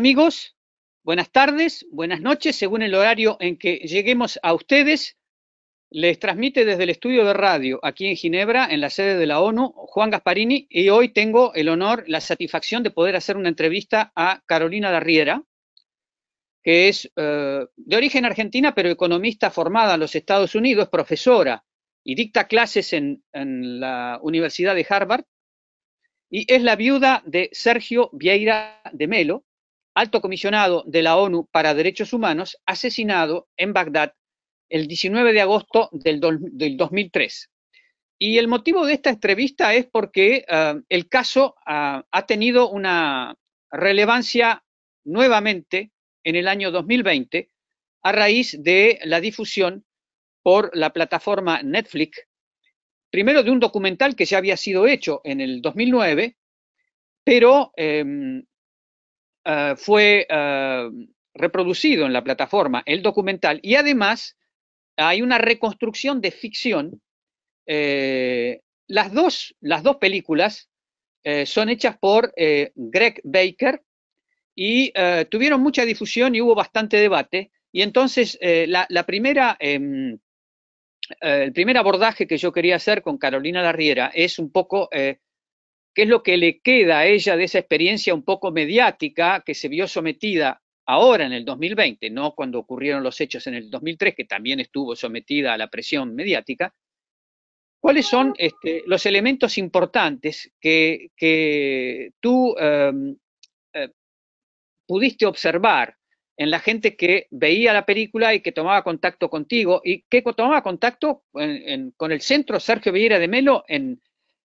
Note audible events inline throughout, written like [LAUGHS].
amigos, buenas tardes, buenas noches, según el horario en que lleguemos a ustedes. Les transmite desde el estudio de radio aquí en Ginebra, en la sede de la ONU, Juan Gasparini, y hoy tengo el honor, la satisfacción de poder hacer una entrevista a Carolina Darriera, que es eh, de origen argentina, pero economista formada en los Estados Unidos, profesora y dicta clases en, en la Universidad de Harvard, y es la viuda de Sergio Vieira de Melo, alto comisionado de la ONU para Derechos Humanos, asesinado en Bagdad el 19 de agosto del, 2003. Y el motivo de esta entrevista es porque eh, el caso ah, ha tenido una relevancia nuevamente en el año 2020 a raíz de la difusión por la plataforma Netflix, primero de un documental que ya había sido hecho en el 2009, pero em, eh, fue eh, reproducido en la plataforma el documental y además hay una reconstrucción de ficción. Eh, las, dos, las dos películas son hechas por Greg Baker y tuvieron mucha difusión y hubo bastante debate. Y entonces la, primera, em, el primer abordaje que yo quería hacer con Carolina Larriera es un poco qué es lo que le queda a ella de esa experiencia un poco mediática que se vio sometida ahora en el 2020, no cuando ocurrieron los hechos en el 2003, que también estuvo sometida a la presión mediática, ¿cuáles son este, los elementos importantes que, tú em, eh, pudiste observar en la gente que veía la película y que tomaba contacto contigo y que tomaba contacto con el centro Sergio Villera de Melo en,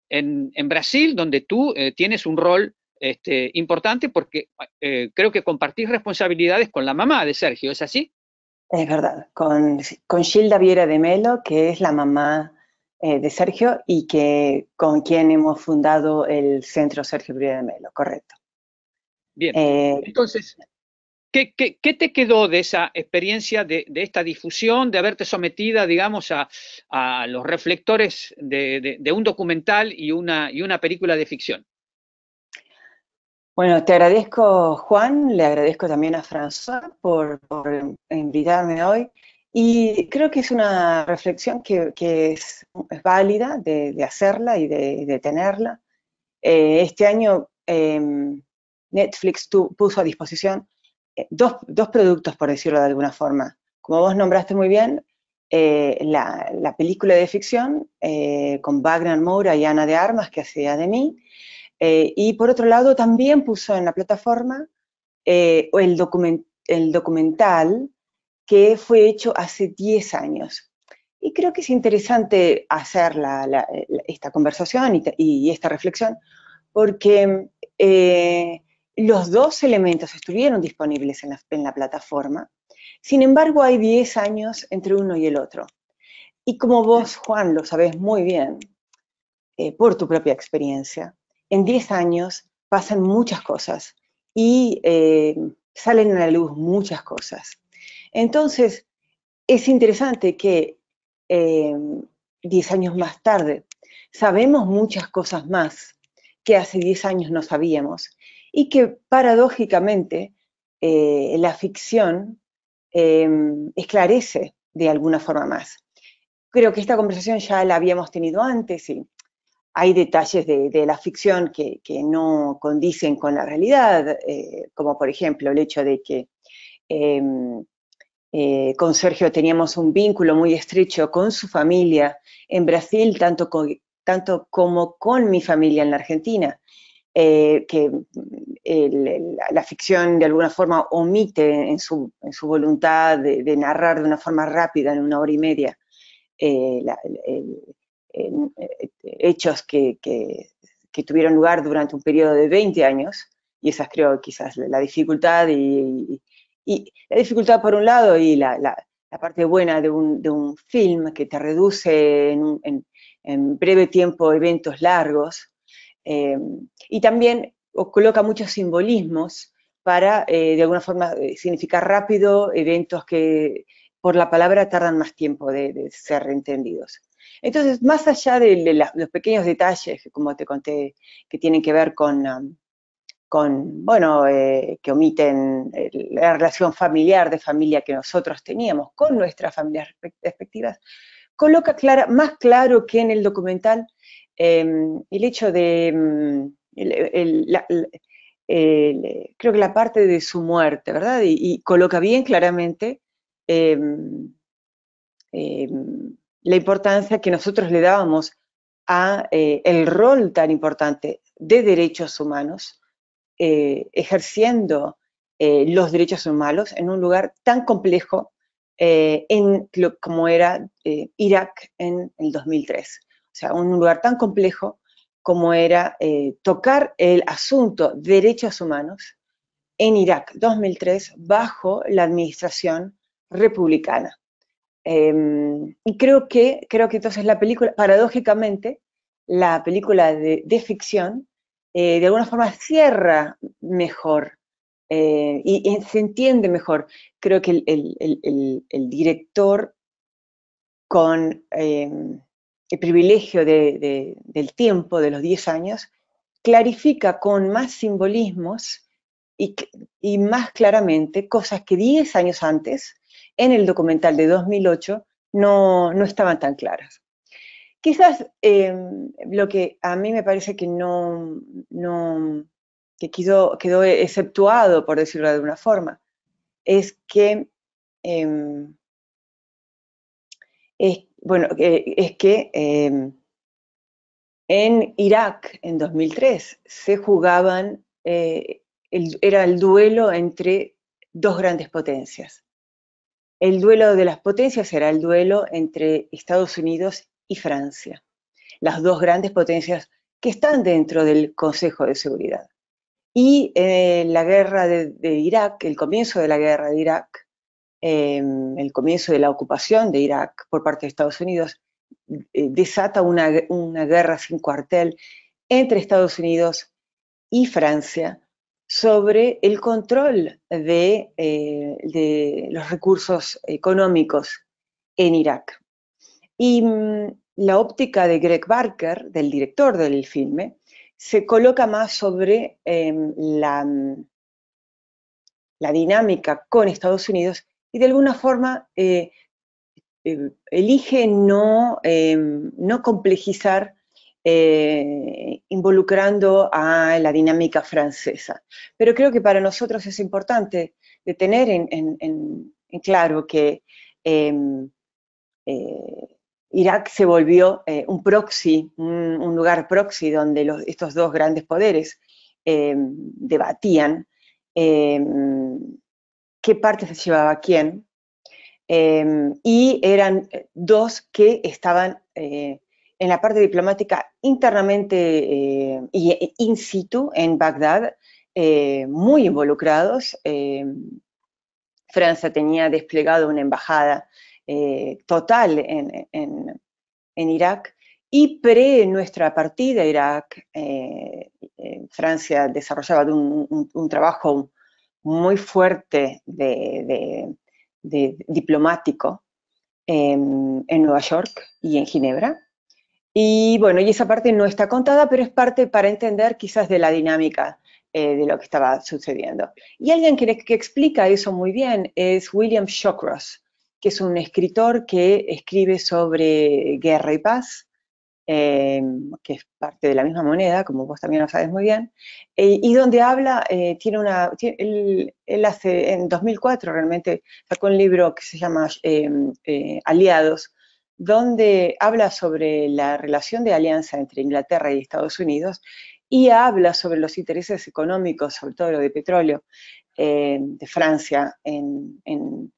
en, Brasil, donde tú eh, tienes un rol este, importante porque eh, creo que compartís responsabilidades con la mamá de Sergio, ¿es así? Es verdad, con, con Gilda Viera de Melo, que es la mamá eh, de Sergio y que con quien hemos fundado el Centro Sergio Viera de Melo, correcto. Bien, entonces, ¿Qué, te quedó de esa experiencia, de, esta difusión, de haberte sometida, digamos, a, los reflectores de, un documental y una, película de ficción? Bueno, te agradezco, Juan, le agradezco también a François por, invitarme hoy. Y creo que es una reflexión que, es, válida de, hacerla y de, tenerla. Eh, este año em, Netflix puso a disposición eh, dos, productos, por decirlo de alguna forma. Como vos nombraste muy bien, eh, la, película de ficción eh, con Wagner Moura y Ana de Armas, que hacía de mí. y por otro lado, también puso en la plataforma el, el documental que fue hecho hace 10 años. Y creo que es interesante hacer esta conversación y, esta reflexión, porque los dos elementos estuvieron disponibles en la, plataforma, sin embargo hay 10 años entre uno y el otro. Y como vos, Juan, lo sabes muy bien, eh, por tu propia experiencia, en 10 años pasan muchas cosas y eh, salen a la luz muchas cosas. Entonces, es interesante que 10 em, años más tarde sabemos muchas cosas más que hace 10 años no sabíamos y que paradójicamente eh, la ficción em, esclarece de alguna forma más. Creo que esta conversación ya la habíamos tenido antes y hay detalles de, la ficción que, no condicen con la realidad, eh, como por ejemplo el hecho de que em, eh, con Sergio teníamos un vínculo muy estrecho con su familia en Brasil, tanto, tanto como con mi familia en la Argentina. Eh, que mm, la ficción de alguna forma omite en su, voluntad de, narrar de una forma rápida, en una hora y media, eh, eh, hechos que, tuvieron lugar durante un periodo de 20 años, y esa es creo quizás la dificultad y, la dificultad por un lado y la, parte buena de un, film que te reduce en breve tiempo eventos largos, eh, y también coloca muchos simbolismos para, eh, de alguna forma, eh, significar rápido eventos que por la palabra tardan más tiempo de, ser entendidos. Entonces, más allá de, los pequeños detalles, como te conté, que tienen que ver con, um, con bueno, que omiten la relación familiar de familia que nosotros teníamos con nuestras familias respectivas, coloca clara, más claro que en el documental Em, el hecho de, mm, creo que la parte de su muerte, ¿verdad? Y, coloca bien claramente em, em, la importancia que nosotros le dábamos a eh, el rol tan importante de derechos humanos, eh, ejerciendo eh, los derechos humanos en un lugar tan complejo como era Irak en el 2003 o sea, un lugar tan complejo como era eh, tocar el asunto derechos humanos en Irak 2003 bajo la administración republicana. Em, y creo que, creo que entonces la película, paradójicamente, la película de, ficción, eh, de alguna forma cierra mejor eh, y, se entiende mejor. Creo que el director con, em, el privilegio del tiempo, de los 10 años, clarifica con más simbolismos y, más claramente cosas que 10 años antes, en el documental de 2008, no, estaban tan claras. Quizás em, lo que a mí me parece que no, que quedó, quedó, exceptuado, por decirlo de alguna forma, es que, em, bueno, eh, es que em, en Irak, en 2003, se jugaban, eh, era el duelo entre dos grandes potencias. El duelo de las potencias era el duelo entre Estados Unidos y Francia, las dos grandes potencias que están dentro del Consejo de Seguridad. Y eh, la guerra de Irak, el comienzo de la guerra de Irak, Em, el comienzo de la ocupación de Irak por parte de Estados Unidos, eh, desata una, guerra sin cuartel entre Estados Unidos y Francia sobre el control de, eh, los recursos económicos en Irak. Y mm, la óptica de Greg Barker, del director del filme, se coloca más sobre em, mm, la dinámica con Estados Unidos y de alguna forma eh, eh, elige no, em, no complejizar eh, involucrando a la dinámica francesa. Pero creo que para nosotros es importante tener en, claro que em, Irak se volvió un proxy, un, lugar proxy donde estos dos grandes poderes em, debatían qué parte se llevaba quién, em, y eran eh, dos que estaban eh, en la parte diplomática internamente eh, y in situ en Bagdad, muy involucrados. Em, Francia tenía desplegado una embajada total en, Irak y pre nuestra partida a Irak, Francia desarrollaba un trabajo muy fuerte de, diplomático en, Nueva York y en Ginebra. Y bueno, y esa parte no está contada, pero es parte para entender quizás de la dinámica eh, de lo que estaba sucediendo. Y alguien que, explica eso muy bien es William Shawcross, que es un escritor que escribe sobre guerra y paz, eh, que es parte de la misma moneda, como vos también lo sabes muy bien, eh, y donde habla, eh, tiene una, él, hace, en 2004 realmente, sacó un libro que se llama Aliados, donde habla sobre la relación de alianza entre Inglaterra y Estados Unidos y habla sobre los intereses económicos, sobre todo lo de petróleo, de Francia en, en,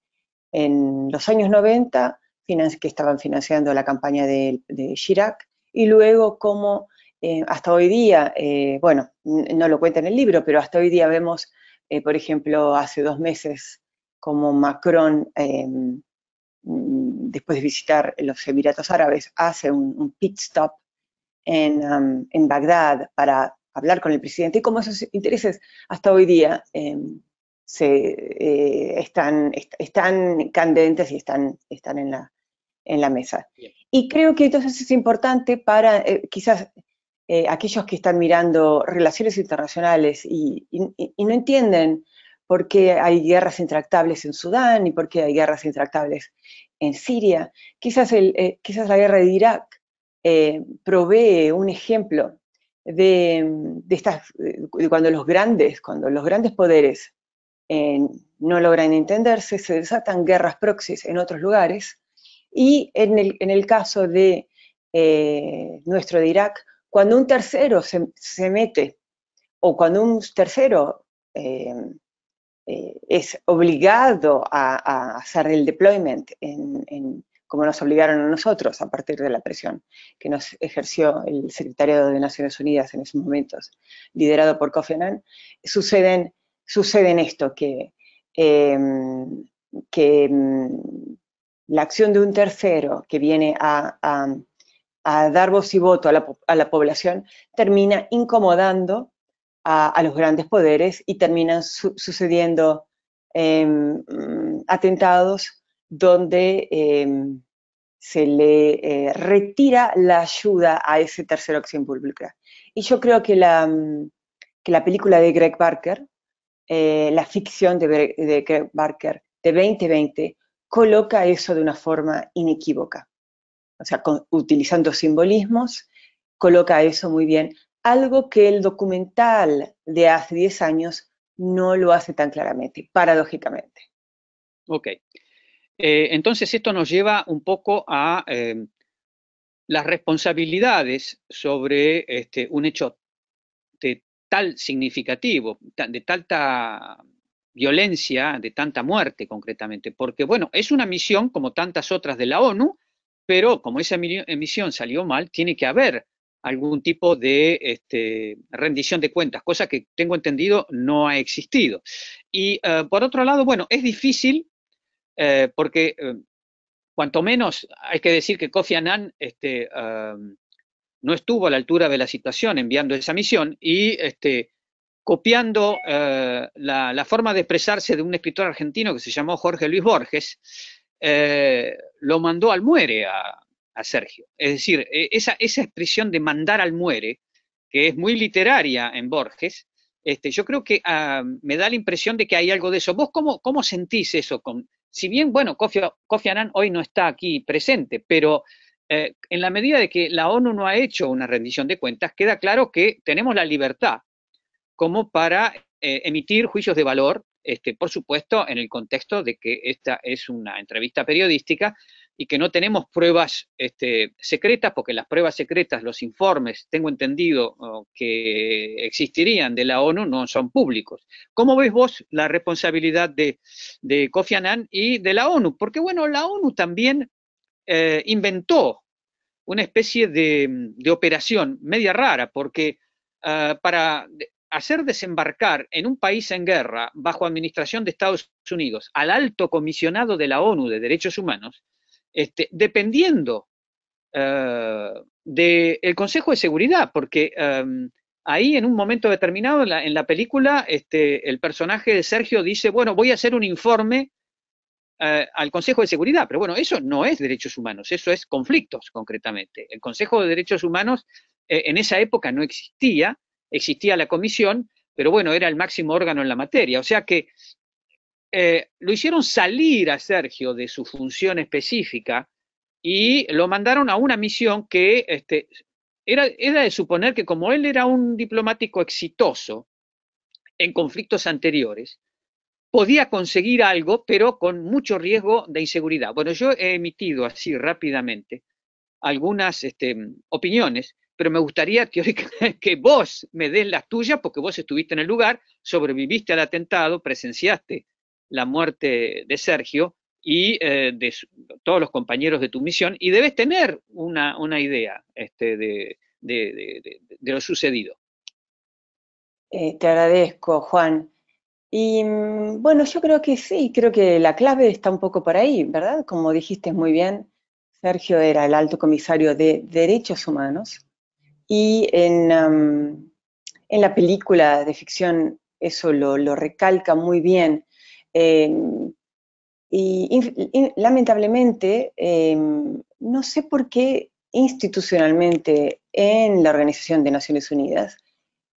en los años 90, que estaban financiando la campaña de, de Chirac y luego cómo eh, hasta hoy día, eh, bueno, no lo cuenta en el libro, pero hasta hoy día vemos, eh, por ejemplo, hace dos meses, como Macron, em, mm, después de visitar los Emiratos Árabes, hace un, pit stop en, Bagdad para hablar con el presidente y cómo esos intereses hasta hoy día em, se, están, están candentes y están, están en la en la mesa. Y creo que entonces es importante para eh, quizás eh, aquellos que están mirando relaciones internacionales y, no entienden por qué hay guerras intractables en Sudán y por qué hay guerras intractables en Siria. Quizás, eh, quizás la guerra de Irak provee un ejemplo de, de, estas, cuando los grandes, cuando los grandes poderes no logran entenderse, se desatan guerras proxies en otros lugares y en el, caso de eh, nuestro de Irak, cuando un tercero se, mete o cuando un tercero eh, eh, es obligado a, hacer el deployment, en, como nos obligaron a nosotros a partir de la presión que nos ejerció el secretario de Naciones Unidas en esos momentos, liderado por Kofi Annan, suceden, suceden esto, que, que mm, la acción de un tercero que viene a, dar voz y voto a la, población termina incomodando a, los grandes poderes y terminan sucediendo em, mm, atentados donde em, se le eh, retira la ayuda a ese tercero acción pública. Y yo creo mm, que la, película de Greg Barker, eh, la ficción de, de Greg Barker de 2020, coloca eso de una forma inequívoca. O sea, utilizando simbolismos, coloca eso muy bien. Algo que el documental de hace 10 años no lo hace tan claramente, paradójicamente. Ok. Eh, entonces esto nos lleva un poco a em, las responsabilidades sobre este, un hecho de tal significativo, de tal violencia, de tanta muerte concretamente, porque bueno, es una misión como tantas otras de la ONU, pero como esa eh, misión salió mal, tiene que haber algún tipo de este, rendición de cuentas, cosa que tengo entendido no ha existido. Y eh, por otro lado, bueno, es difícil eh, porque cuanto menos hay que decir que Kofi Annan este, no estuvo a la altura de la situación enviando esa misión y este, copiando eh, la, forma de expresarse de un escritor argentino que se llamó Jorge Luis Borges, eh, lo mandó al muere a, Sergio. Es decir, e, esa, esa, expresión de mandar al muere, que es muy literaria en Borges, este, yo creo que ah, me da la impresión de que hay algo de eso. ¿Vos cómo, sentís eso? Con, si bien, bueno, Kofi, Annan hoy no está aquí presente, pero eh, en la medida de que la ONU no ha hecho una rendición de cuentas, queda claro que tenemos la libertad como para eh, emitir juicios de valor, este, por supuesto, en el contexto de que esta es una entrevista periodística y que no tenemos pruebas este, secretas, porque las pruebas secretas, los informes, tengo entendido que existirían de la ONU, no son públicos. ¿Cómo ves vos la responsabilidad de, de Kofi Annan y de la ONU? Porque bueno, la ONU también eh, inventó una especie de, operación media rara, porque ah, para hacer desembarcar en un país en guerra bajo administración de Estados Unidos al alto comisionado de la ONU de Derechos Humanos, este, dependiendo eh, del Consejo de Seguridad, porque em, ahí en un momento determinado en la, película este, el personaje de Sergio dice, bueno, voy a hacer un informe eh, al Consejo de Seguridad. Pero bueno, eso no es derechos humanos, eso es conflictos concretamente. El Consejo de Derechos Humanos eh, en esa época no existía existía la comisión, pero bueno, era el máximo órgano en la materia. O sea que eh, lo hicieron salir a Sergio de su función específica y lo mandaron a una misión que este, era, de suponer que como él era un diplomático exitoso en conflictos anteriores, podía conseguir algo, pero con mucho riesgo de inseguridad. Bueno, yo he emitido así rápidamente algunas este, opiniones pero me gustaría teóricamente [LAUGHS] que vos me des las tuyas porque vos estuviste en el lugar, sobreviviste al atentado, presenciaste la muerte de Sergio y eh, de todos los compañeros de tu misión y debes tener una, idea este, de, lo sucedido. Eh, te agradezco, Juan. Y mm, bueno, yo creo que sí, creo que la clave está un poco por ahí, ¿verdad? Como dijiste muy bien, Sergio era el alto comisario de Derechos Humanos y en, la película de ficción eso lo, recalca muy bien. Em, y lamentablemente, em, no sé por qué institucionalmente en la Organización de Naciones Unidas,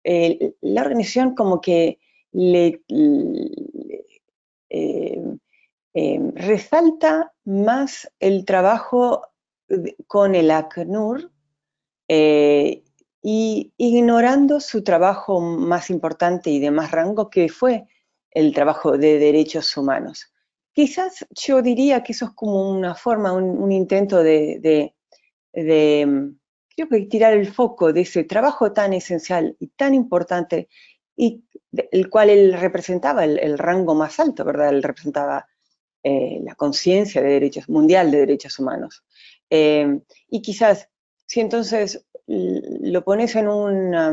la organización como que le, em, resalta más el trabajo con el ACNUR, eh, y ignorando su trabajo más importante y de más rango que fue el trabajo de derechos humanos. Quizás yo diría que eso es como una forma, un, intento de, de, mm, creo que tirar el foco de ese trabajo tan esencial y tan importante y el cual él representaba el, rango más alto, ¿verdad? Él representaba eh, la conciencia de derechos mundial de derechos humanos. Eh, y quizás si entonces lo pones en una,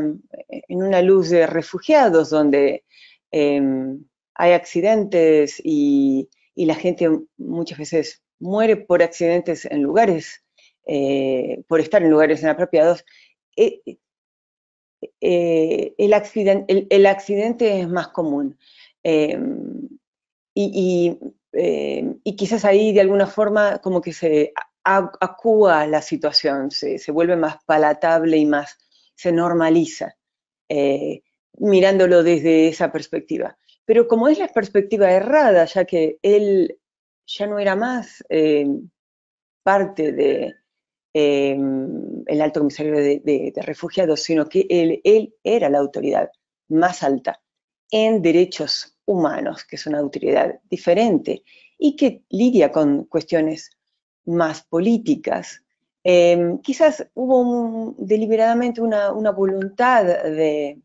en una luz de refugiados donde em, hay accidentes y, la gente muchas veces muere por accidentes en lugares, eh, por estar en lugares inapropiados, e, e, eh, el, accidente, el, accidente es más común. Em, y, em, y quizás ahí de alguna forma como que se acúa la situación, se, vuelve más palatable y más, se normaliza, eh, mirándolo desde esa perspectiva. Pero como es la perspectiva errada, ya que él ya no era más em, parte de, em, el alto comisario de, refugiados, sino que él, él, era la autoridad más alta en derechos humanos, que es una autoridad diferente y que lidia con cuestiones más políticas. Em, quizás hubo deliberadamente una, voluntad de,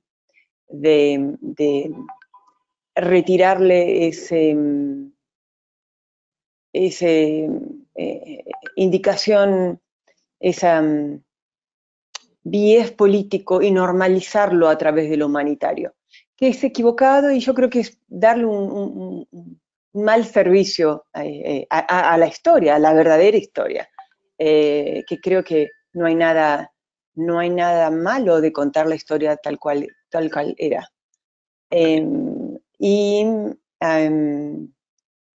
retirarle ese, eh, indicación, esa mm, político y normalizarlo a través de lo humanitario, que es equivocado y yo creo que es darle un, mal servicio eh, eh, a, la historia, a la verdadera historia, eh, que creo que no hay nada no hay nada malo de contar la historia tal cual, tal cual era. Em, y em,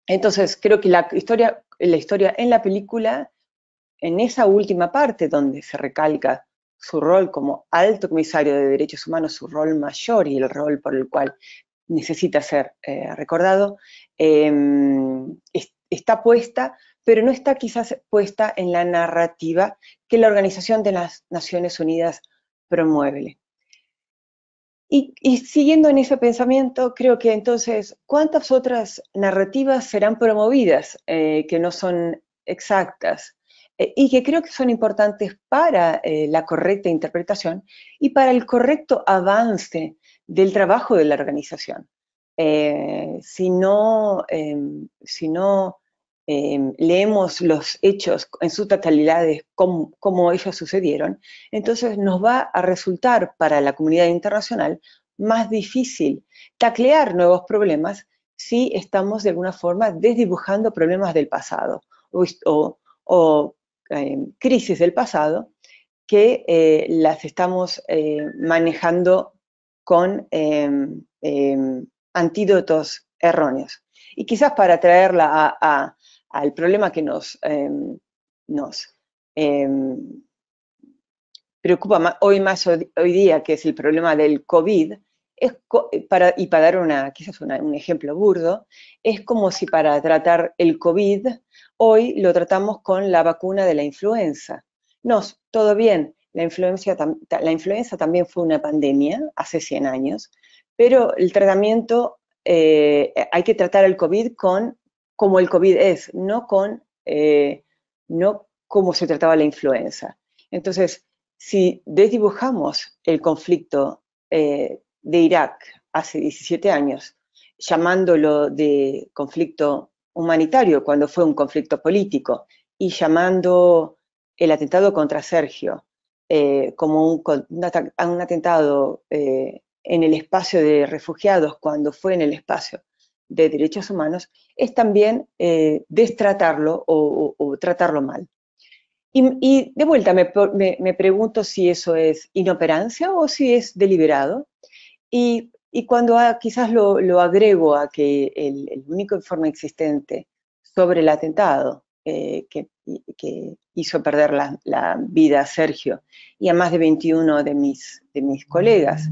entonces creo que la historia, la historia en la película, en esa última parte donde se recalca su rol como alto comisario de derechos humanos, su rol mayor y el rol por el cual necesita ser recordado, Em, está puesta, pero no está quizás puesta en la narrativa que la Organización de las Naciones Unidas promueve. Y, siguiendo en ese pensamiento, creo que entonces, ¿cuántas otras narrativas serán promovidas eh, que no son exactas eh, y que creo que son importantes para eh, la correcta interpretación y para el correcto avance del trabajo de la organización? Eh, si no, em, si no em, leemos los hechos en su totalidad como, ellos sucedieron, entonces nos va a resultar para la comunidad internacional más difícil taclear nuevos problemas si estamos de alguna forma desdibujando problemas del pasado o, em, crisis del pasado que eh, las estamos eh, manejando con antídotos erróneos. Y quizás para traerla al problema que nos, em, em, preocupa hoy más hoy día, que es el problema del COVID, eh, para, y para dar una, quizás un ejemplo burdo, es como si para tratar el COVID hoy lo tratamos con la vacuna de la influenza. No, todo bien, la influenza, la influenza también fue una pandemia hace 100 años, pero el tratamiento, eh, hay que tratar el COVID con como el COVID es, no con, eh, no como se trataba la influenza. Entonces, si desdibujamos el conflicto eh, de Irak hace 17 años, llamándolo de conflicto humanitario cuando fue un conflicto político y llamando el atentado contra Sergio como un, atentado en el espacio de refugiados cuando fue en el espacio de derechos humanos, es también eh, destratarlo o, tratarlo mal. Y, de vuelta me, pregunto si eso es inoperancia o si es deliberado. Y, cuando ah, quizás lo, lo, agrego a que el, el único informe existente sobre el atentado eh, que, hizo perder la, vida a Sergio y a más de 21 de mis, de mis colegas.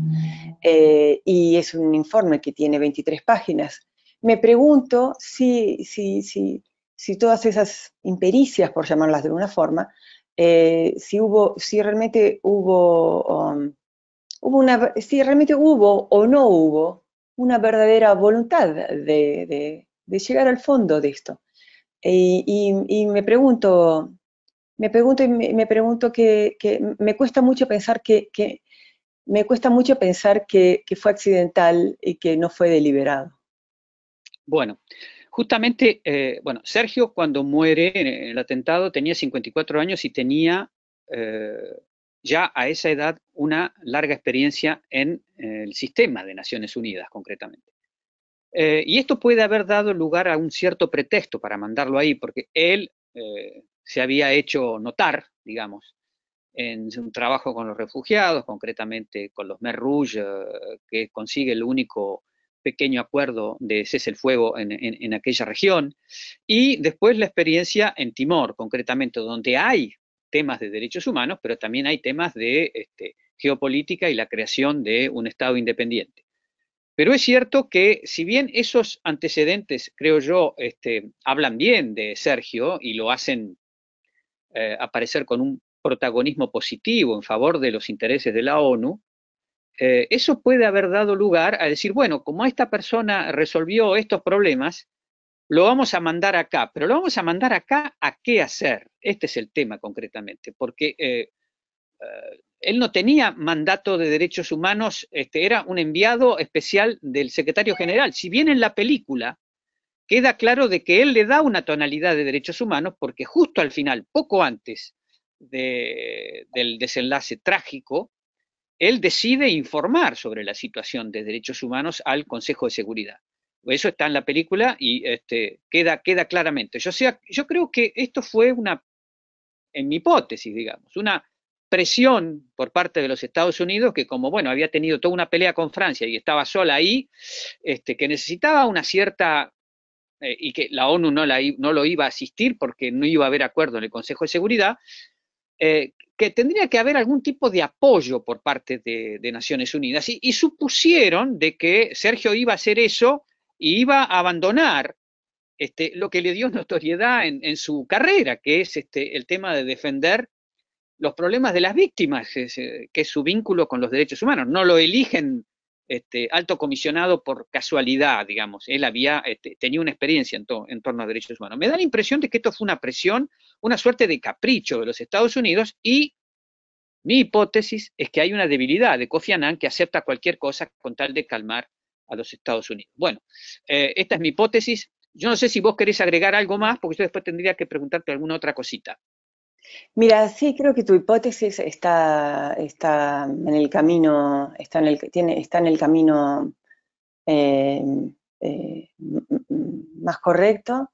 Eh, y es un informe que tiene 23 páginas. Me pregunto si, si, si, si todas esas impericias, por llamarlas de alguna forma, eh, si, hubo, si realmente hubo, um, si realmente hubo o no hubo una verdadera voluntad de llegar al fondo de esto. Eh, y, me pregunto, me pregunto y me, pregunto que, me cuesta mucho pensar que, me cuesta mucho pensar que, fue accidental y que no fue deliberado. Bueno, justamente, eh, bueno, Sergio cuando muere en el atentado tenía 54 años y tenía eh, ya a esa edad una larga experiencia en el sistema de Naciones Unidas, concretamente. Eh, y esto puede haber dado lugar a un cierto pretexto para mandarlo ahí, porque él eh, se había hecho notar, digamos, en un trabajo con los refugiados, concretamente con los Mer que consigue el único pequeño acuerdo de cese el fuego en, aquella región, y después la experiencia en Timor, concretamente, donde hay temas de derechos humanos, pero también hay temas de este, geopolítica y la creación de un Estado independiente. Pero es cierto que si bien esos antecedentes, creo yo, este, hablan bien de Sergio y lo hacen eh, aparecer con un protagonismo positivo en favor de los intereses de la ONU, eh, eso puede haber dado lugar a decir, bueno, como esta persona resolvió estos problemas, lo vamos a mandar acá, pero lo vamos a mandar acá a qué hacer. Este es el tema concretamente, porque eh, él no tenía mandato de derechos humanos, este, era un enviado especial del secretario general. Si bien en la película queda claro de que él le da una tonalidad de derechos humanos, porque justo al final, poco antes del desenlace trágico, él decide informar sobre la situación de derechos humanos al Consejo de Seguridad. Eso está en la película y este, queda, queda claramente. Yo, yo creo que esto fue una, en mi hipótesis, digamos, una presión por parte de los Estados Unidos, que como bueno, había tenido toda una pelea con Francia y estaba sola ahí, este, que necesitaba una cierta eh, y que la ONU no, la, no lo iba a asistir porque no iba a haber acuerdo en el Consejo de Seguridad, eh, que tendría que haber algún tipo de apoyo por parte de, Naciones Unidas. Y, supusieron de que Sergio iba a hacer eso y iba a abandonar este, lo que le dio [LAUGHS] notoriedad en, en su carrera, que es este, el tema de defender los problemas de las víctimas, eh, que es su vínculo con los derechos humanos. No lo eligen este, alto comisionado por casualidad, digamos. Él había, tenido este, tenía una experiencia en, torno a derechos humanos. Me da la impresión de que esto fue una presión, una suerte de capricho de los Estados Unidos y mi hipótesis es que hay una debilidad de Kofi Annan que acepta cualquier cosa con tal de calmar a los Estados Unidos. Bueno, eh, esta es mi hipótesis. Yo no sé si vos querés agregar algo más, porque yo después tendría que preguntarte alguna otra cosita. Mira, sí, creo que tu hipótesis está, está en el camino, está en el, tiene, está en el camino eh, mm, mm, más correcto.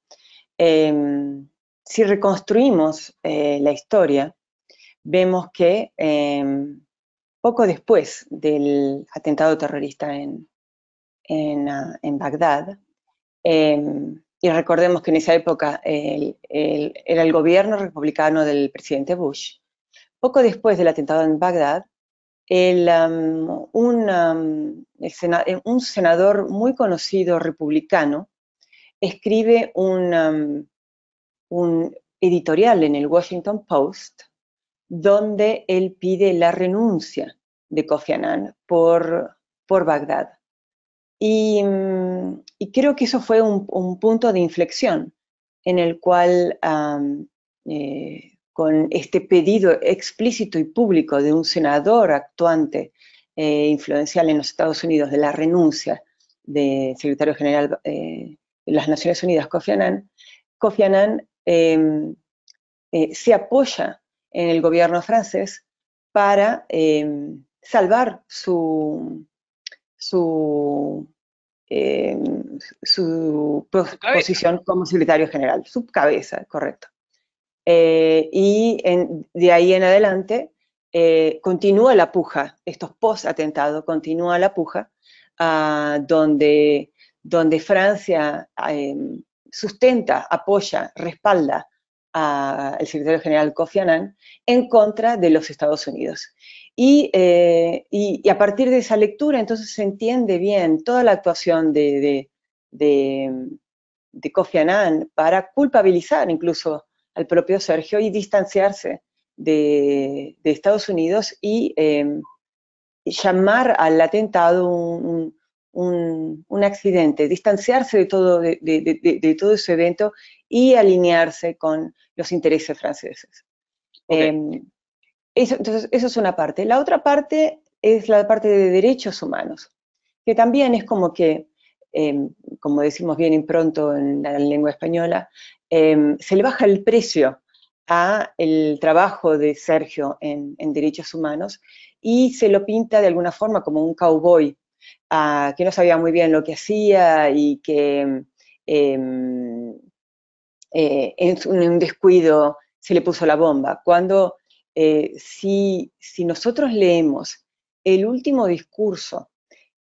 Em, si reconstruimos eh, la historia, vemos que em, poco después del atentado terrorista en, en ah, Bagdad, em, y recordemos que en esa época era el gobierno republicano del presidente Bush. Poco después del atentado en Bagdad, um, um, eh, un, senador muy conocido republicano escribe un, um, un editorial en el Washington Post donde él pide la renuncia de Kofi Annan por, por Bagdad. Mm, y, creo que eso fue un, punto de inflexión en el cual eh, con este pedido explícito y público de un senador actuante e influencial en los Estados Unidos de la renuncia del secretario general eh, de las Naciones Unidas, Kofi Annan, Kofi Annan em, se apoya en el gobierno francés para em, salvar su, su, eh, posición como secretario general, su cabeza, correcto. Eh, y de ahí en adelante eh, continúa la puja, estos post-atentados, continúa la puja, ah, donde, donde Francia sustenta, apoya, respalda al secretario general Kofi Annan en contra de los Estados Unidos. Eh, y, a partir de esa lectura entonces se entiende bien toda la actuación de, de, Kofi Annan para culpabilizar incluso al propio Sergio y distanciarse de, Estados Unidos y eh, llamar al atentado un, accidente, distanciarse de todo, de, todo ese evento y alinearse con los intereses franceses. Em, eso, entonces, eso es una parte. La otra parte es la parte de derechos humanos, que también es como que, em, como decimos bien impronto en la lengua española, em, se le baja el precio a el trabajo de Sergio en, derechos humanos y se lo pinta de alguna forma como un cowboy ah, que no sabía muy bien lo que hacía y que em, eh, en un descuido se le puso la bomba, cuando eh, si, nosotros leemos el último discurso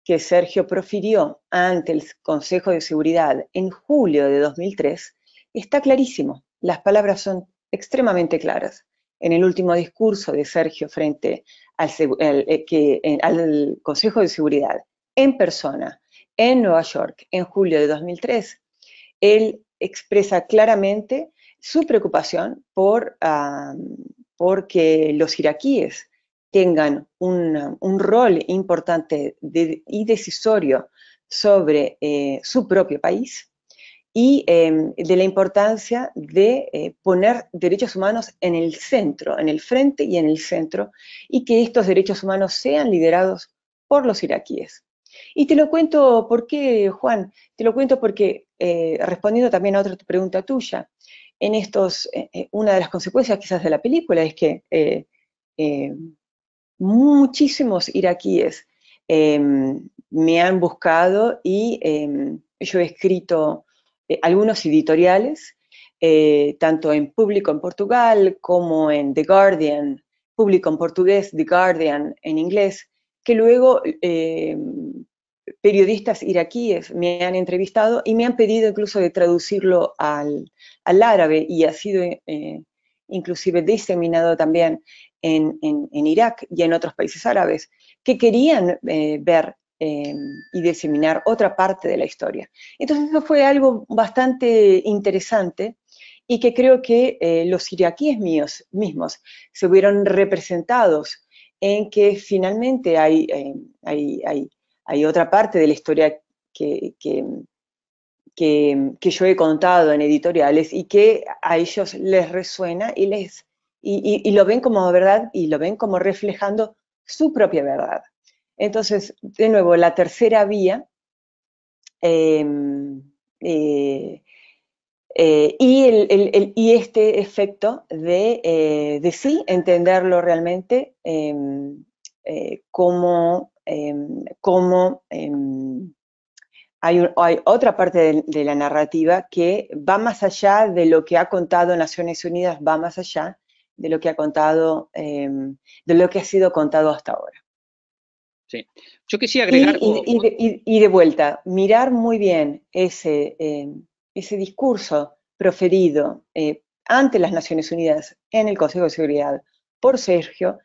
que Sergio profirió ante el Consejo de Seguridad en julio de 2003, está clarísimo. Las palabras son extremadamente claras. En el último discurso de Sergio frente al, eh, eh, Consejo de Seguridad, en persona, en Nueva York, en julio de 2003, él expresa claramente su preocupación por porque los iraquíes tengan un, rol importante y decisorio sobre eh, su propio país y em, de la importancia de eh, poner derechos humanos en el centro, en el frente y en el centro, y que estos derechos humanos sean liderados por los iraquíes. Y te lo cuento porque Juan, te lo cuento porque, eh, respondiendo también a otra pregunta tuya, en estos, eh, eh, una de las consecuencias quizás de la película es que eh, muchísimos iraquíes em, me han buscado y em, yo he escrito algunos editoriales, tanto en público en Portugal como en The Guardian, público en portugués, The Guardian en inglés, que luego periodistas iraquíes me han entrevistado y me han pedido incluso de traducirlo al, árabe y ha sido eh, inclusive diseminado también en, Irak y en otros países árabes, que querían eh, ver eh, y diseminar otra parte de la historia. Entonces eso fue algo bastante interesante y que creo que los iraquíes míos mismos se vieron representados en que finalmente hay, hay, hay hay otra parte de la historia que, que, yo he contado en editoriales y que a ellos les resuena y, les, y, lo ven como verdad y lo ven como reflejando su propia verdad. Entonces, de nuevo, la tercera vía em, eh, eh, y, y, este efecto de, eh, de sí entenderlo realmente em, como eh, cómo em, hay, hay, otra parte de, la narrativa que va más allá de lo que ha contado Naciones Unidas, va más allá de lo que ha contado, em, de lo que ha sido contado hasta ahora. Sí. Yo quisiera agregar... Y, de, vuelta, mirar muy bien ese, ese discurso proferido eh, ante las Naciones Unidas en el Consejo de Seguridad por Sergio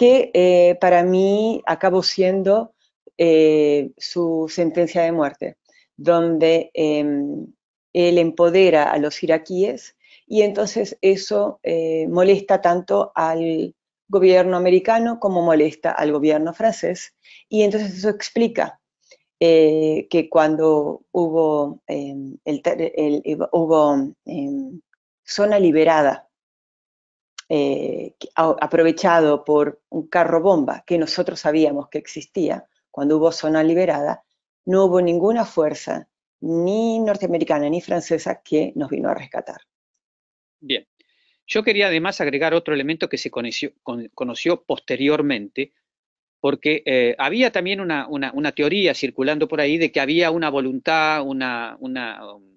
que eh, para mí acabó siendo eh, su sentencia de muerte, donde em, él empodera a los iraquíes y entonces eso eh, molesta tanto al gobierno americano como molesta al gobierno francés. Y entonces eso explica que cuando hubo em, em, zona liberada eh, aprovechado por un carro bomba que nosotros sabíamos que existía cuando hubo zona liberada, no hubo ninguna fuerza, ni norteamericana ni francesa, que nos vino a rescatar. Bien. Yo quería además agregar otro elemento que se conoció, posteriormente, porque eh, había también una, teoría circulando por ahí de que había una voluntad, una um,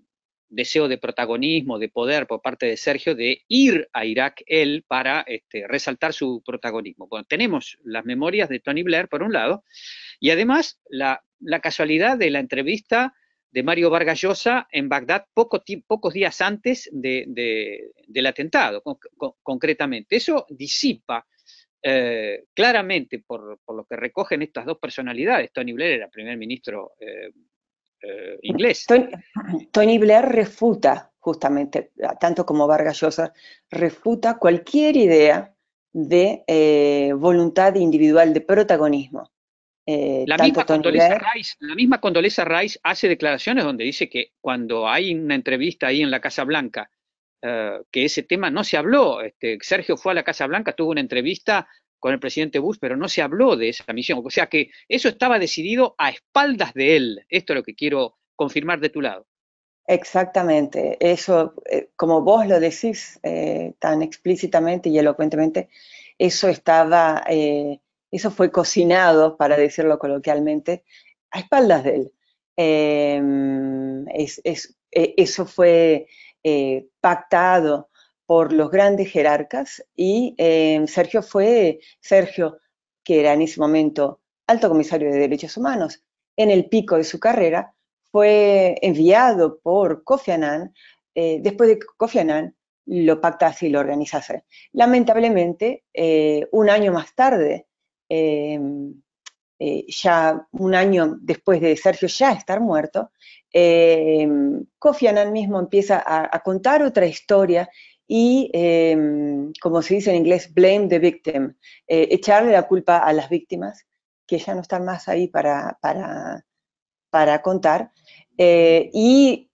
deseo de protagonismo, de poder por parte de Sergio de ir a Irak él para este, resaltar su protagonismo. Bueno, tenemos las memorias de Tony Blair, por un lado, y además la, casualidad de la entrevista de Mario Vargas Llosa en Bagdad pocos días antes del atentado, concretamente. Eso disipa eh, claramente, por, lo que recogen estas dos personalidades, Tony Blair era primer ministro eh, eh, inglés. Tony, Blair refuta, justamente, tanto como Vargas Llosa, refuta cualquier idea de eh, voluntad individual de protagonismo. Eh, la, misma Rice, la, misma Condoleza Rice, hace declaraciones donde dice que cuando hay una entrevista ahí en la Casa Blanca, que ese tema no se habló. Este, Sergio fue a la Casa Blanca, tuvo una entrevista con el presidente Bush, pero no se habló de esa misión. O sea que eso estaba decidido a espaldas de él. Esto es lo que quiero confirmar de tu lado. Exactamente, eso, eh, como vos lo decís eh, tan explícitamente y elocuentemente, eso estaba, eh, eso fue cocinado, para decirlo coloquialmente, a espaldas de él. Em, eso fue pactado por los grandes jerarcas y eh, Sergio fue, Sergio, que era en ese momento alto comisario de derechos humanos, en el pico de su carrera, fue enviado por Kofi Annan, eh, después de que Kofi Annan lo pactase y lo organizase. Lamentablemente, eh, un año más tarde, em, ya un año después de Sergio ya estar muerto, em, Kofi Annan mismo empieza a contar otra historia y, em, como se dice en inglés, blame the victim, eh, echarle la culpa a las víctimas, que ya no están más ahí para, para, para contar. Eh, y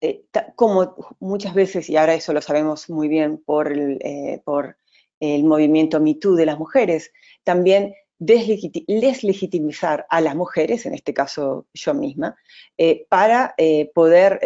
eh, como muchas veces, y ahora eso lo sabemos muy bien por el, por el movimiento MeToo de las mujeres, también deslegitimizar a las mujeres, en este caso yo misma, para poder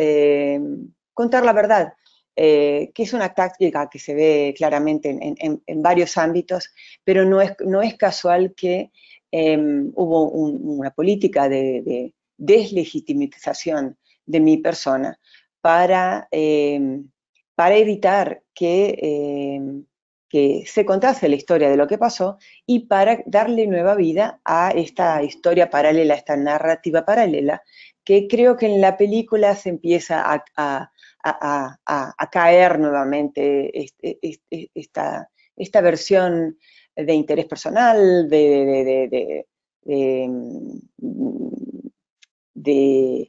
contar la verdad, eh, que es una táctica que se ve claramente en, varios ámbitos, pero no es, no es casual que em, hubo una política de, deslegitimización de mi persona para, em, para evitar que em, que se contase la historia de lo que pasó y para darle nueva vida a esta historia paralela, esta narrativa paralela, que creo que en la película se empieza a, a, caer nuevamente este, esta, esta, versión de interés personal, de, de,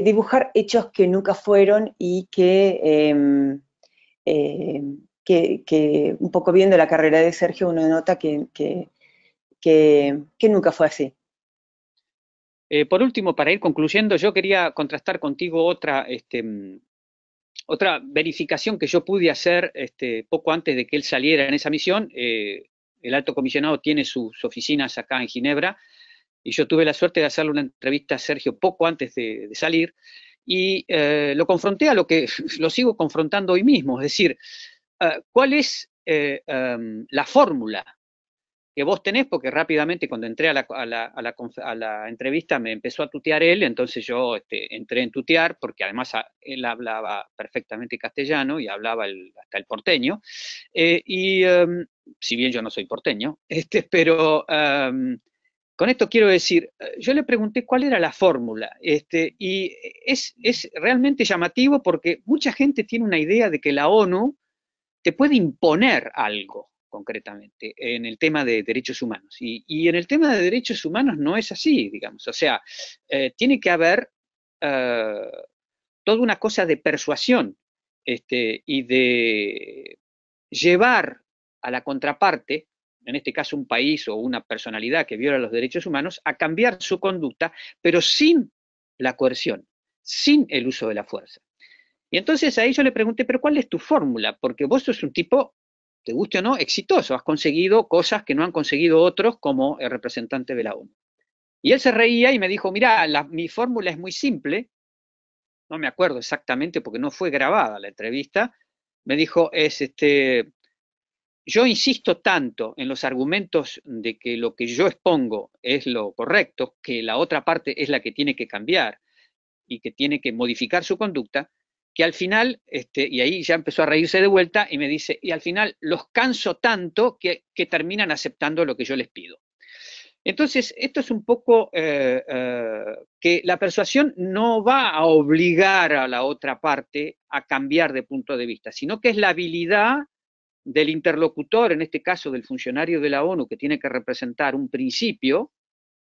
dibujar hechos que nunca fueron y em, em, que, que, un poco viendo la carrera de Sergio uno nota que, que nunca fue así. Eh, por último, para ir concluyendo, yo quería contrastar contigo otra, este, mm, otra verificación que yo pude hacer este, poco antes de que él saliera en esa misión. Eh, el alto comisionado tiene sus oficinas acá en Ginebra y yo tuve la suerte de hacerle una entrevista a Sergio poco antes de, salir y eh, lo confronté a lo que [LAUGHS] lo sigo confrontando hoy mismo, es decir, ¿cuál es em, la fórmula vos tenés, porque rápidamente cuando entré a la, entrevista me empezó a tutear él, entonces yo este, entré en tutear, porque además ah, él hablaba perfectamente castellano y hablaba hasta el porteño, eh, y em, si bien yo no soy porteño, [LAUGHS] este, pero... Em, con esto quiero decir, eh, yo le pregunté cuál era la fórmula, este, y es, es, realmente llamativo porque mucha gente tiene una idea de que la ONU te puede imponer algo concretamente, en el tema de derechos humanos. Y, en el tema de derechos humanos no es así, digamos. O sea, eh, tiene que haber eh, toda una cosa de persuasión este, y de llevar a la contraparte, en este caso un país o una personalidad que viola los derechos humanos, a cambiar su conducta, pero sin la coerción, sin el uso de la fuerza. Y entonces ahí yo le pregunté, pero ¿cuál es tu fórmula? Porque vos sos un tipo te guste o no, exitoso. Has conseguido cosas que no han conseguido otros como el representante de la ONU. Y él se reía y me dijo, mira, mi fórmula es muy simple, no me acuerdo exactamente porque no fue grabada la entrevista, me dijo, es este, yo insisto tanto en los argumentos de que lo que yo expongo es lo correcto, que la otra parte es la que tiene que cambiar y que tiene que modificar su conducta, y al final, este, y ahí ya empezó a reírse de vuelta y me dice, y al final los canso tanto que, que terminan aceptando lo que yo les pido. Entonces, esto es un poco eh, eh, que la persuasión no va a obligar a la otra parte a cambiar de punto de vista, sino que es la habilidad del interlocutor, en este caso del funcionario de la ONU, que tiene que representar un principio,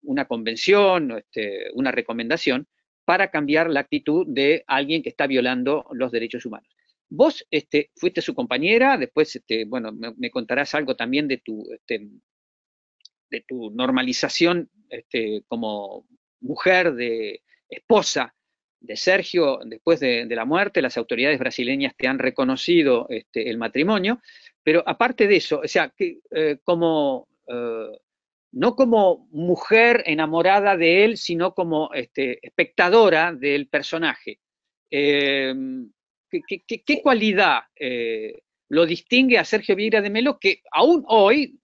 una convención, este, una recomendación, para cambiar la actitud de alguien que está violando los derechos humanos. Vos este, fuiste su compañera, después, este, bueno, me, contarás algo también de tu, este, de tu normalización como mujer, de esposa de Sergio después de, la muerte, las autoridades brasileñas te han reconocido el matrimonio, pero aparte de eso, o sea, que, eh, como eh, no como mujer enamorada de él, sino como este, espectadora del personaje. Em, ¿qué, cualidad eh, lo distingue a Sergio Vieira de Melo que aún hoy,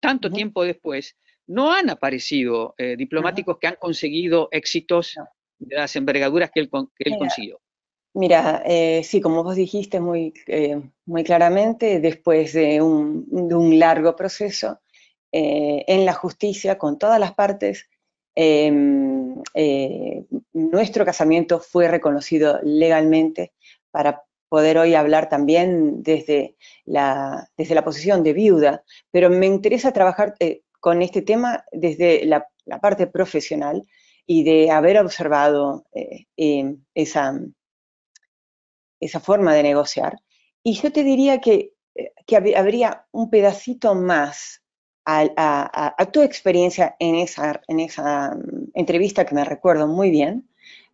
tanto tiempo después, no han aparecido eh, diplomáticos que han conseguido éxitos de las envergaduras que él, él consiguió? Mira, eh, sí, como vos dijiste muy, muy claramente, después de un largo proceso, eh, en la justicia con todas las partes. Em, eh, nuestro casamiento fue reconocido legalmente para poder hoy hablar también desde la, desde la posición de viuda, pero me interesa trabajar eh, con este tema desde la, parte profesional y de haber observado em, esa, esa forma de negociar. Y yo te diría que, que habría un pedacito más a, tu experiencia en esa, en esa mm, entrevista que me recuerdo muy bien.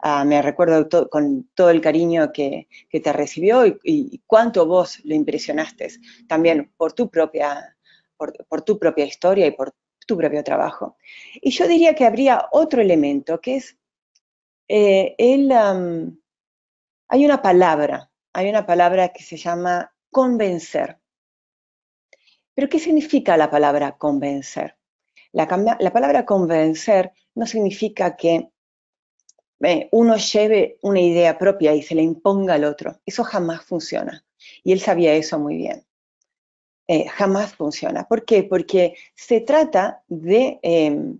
Ah, me recuerdo con todo el cariño que, te recibió y, cuánto vos lo impresionaste también por tu, propia, por, tu propia historia y por tu propio trabajo. Y yo diría que habría otro elemento que es eh, hay una palabra, hay una palabra que se llama convencer. Pero ¿qué significa la palabra convencer? La, palabra convencer no significa que eh, uno lleve una idea propia y se la imponga al otro. Eso jamás funciona. Y él sabía eso muy bien. Eh, jamás funciona. ¿Por qué? Porque se trata de, em,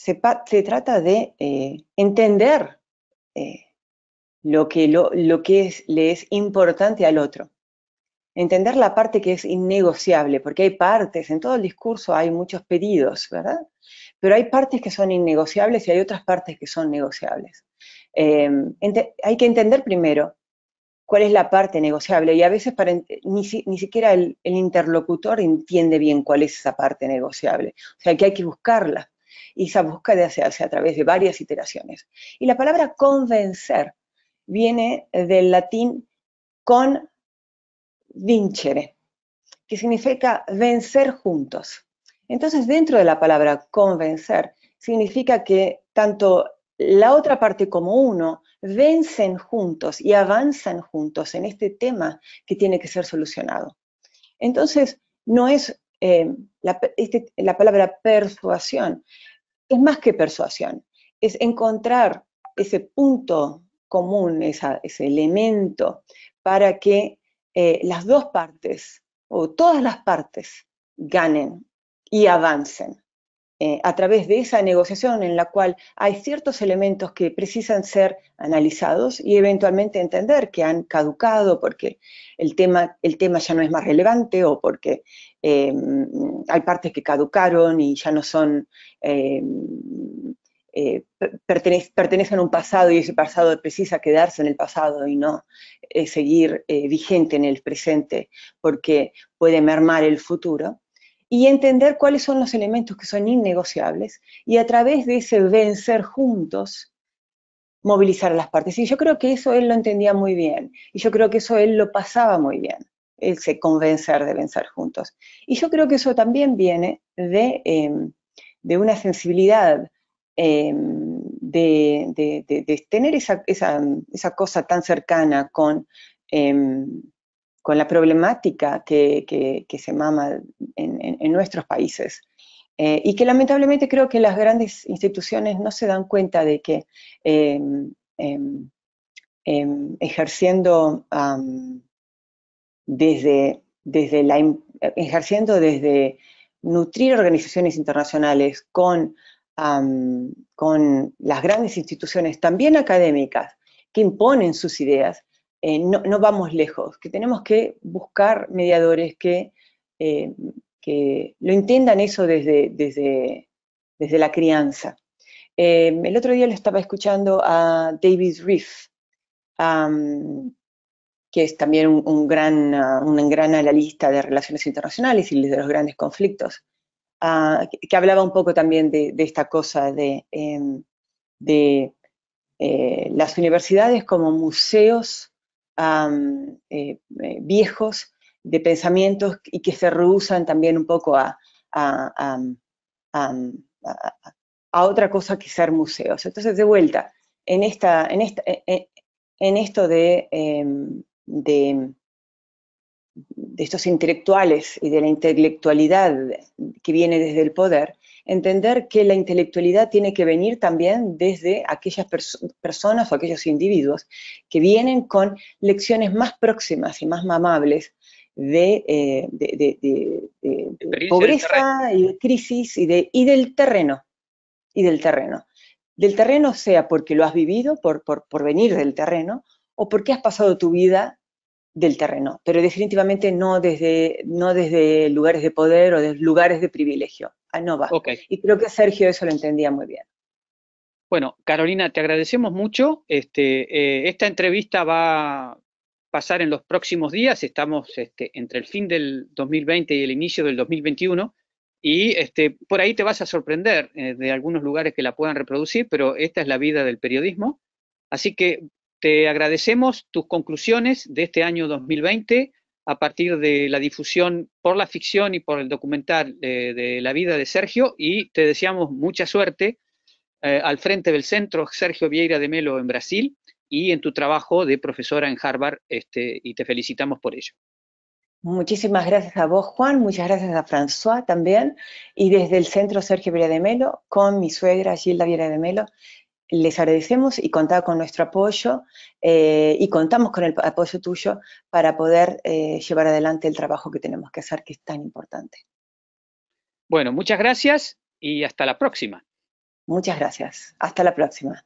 eh, entender lo que, le es importante al otro entender la parte que es innegociable, porque hay partes, en todo el discurso hay muchos pedidos, ¿verdad? Pero hay partes que son innegociables y hay otras partes que son negociables. Em, hay que entender primero cuál es la parte negociable y a veces para, ni, siquiera el, interlocutor entiende bien cuál es esa parte negociable. O sea, que hay que buscarla y esa búsqueda se hace a través de varias iteraciones. Y la palabra convencer viene del latín con vincere, que significa vencer juntos. Entonces, dentro de la palabra convencer, significa que tanto la otra parte como uno vencen juntos y avanzan juntos en este tema que tiene que ser solucionado. Entonces, no es eh, este, la, palabra persuasión, es más que persuasión, es encontrar ese punto común, ese elemento, para que eh, las dos partes o todas las partes ganen y avancen eh, a través de esa negociación en la cual hay ciertos elementos que precisan ser analizados y eventualmente entender que han caducado porque el tema, el tema ya no es más relevante o porque eh, hay partes que caducaron y ya no son eh, pertenece, pertenecen a un pasado y ese pasado precisa quedarse en el pasado y no eh, seguir eh, vigente en el presente porque puede mermar el futuro. Y entender cuáles son los elementos que son innegociables y a través de ese vencer juntos, movilizar las partes. Y yo creo que eso él lo entendía muy bien y yo creo que eso él lo pasaba muy bien, ese convencer de vencer juntos. Y yo creo que eso también viene de, em, de una sensibilidad eh, de, tener esa, esa, cosa tan cercana con, em, con la problemática que, se mama en, nuestros países. Eh, y que lamentablemente creo que las grandes instituciones no se dan cuenta de que em, em, ejerciendo desde, desde la, ejerciendo desde nutrir organizaciones internacionales con con las grandes instituciones, también académicas, que imponen sus ideas, eh, no, vamos lejos, que tenemos que buscar mediadores que, eh, que lo entiendan eso desde, desde, desde la crianza. Eh, el otro día le estaba escuchando a David riff que es también un, un gran, uh, un gran analista de relaciones internacionales y de los grandes conflictos. Ah, que, hablaba un poco también de, esta cosa de, em, eh, las universidades como museos eh, eh, viejos de pensamientos y que se rehusan también un poco a, a, otra cosa que ser museos. Entonces, de vuelta, en, esta, en, esta, e, e, esto de em, de estos intelectuales y de la intelectualidad que viene desde el poder, entender que la intelectualidad tiene que venir también desde aquellas personas o aquellos individuos que vienen con lecciones más próximas y más mamables de, eh, pobreza y crisis y, de, y del terreno, y del terreno. Del terreno sea porque lo has vivido, por, por, por venir del terreno, o porque has pasado tu vida del terreno, pero definitivamente no desde, no desde lugares de poder o de lugares de privilegio. Ah, no va. Y creo que Sergio eso lo entendía muy bien. Bueno, Carolina, te agradecemos mucho. Este, eh, esta entrevista va a pasar en los próximos días. Estamos este, entre el fin del 2020 y el inicio del 2021. Y este, por ahí te vas a sorprender eh, de algunos lugares que la puedan reproducir, pero esta es la vida del periodismo. Así que te agradecemos tus conclusiones de este año 2020 a partir de la difusión por la ficción y por el documental eh, de, la vida de Sergio y te deseamos mucha suerte eh, al frente del centro Sergio Vieira de Melo en Brasil y en tu trabajo de profesora en Harvard este, y te felicitamos por ello. Muchísimas gracias a vos, Juan, muchas gracias a François también, y desde el Centro Sergio Vieira de Melo, con mi suegra Gilda Vieira de Melo, les agradecemos y contar con nuestro apoyo eh, y contamos con el apoyo tuyo para poder eh, llevar adelante el trabajo que tenemos que hacer, que es tan importante. Bueno, muchas gracias y hasta la próxima. Muchas gracias. Hasta la próxima.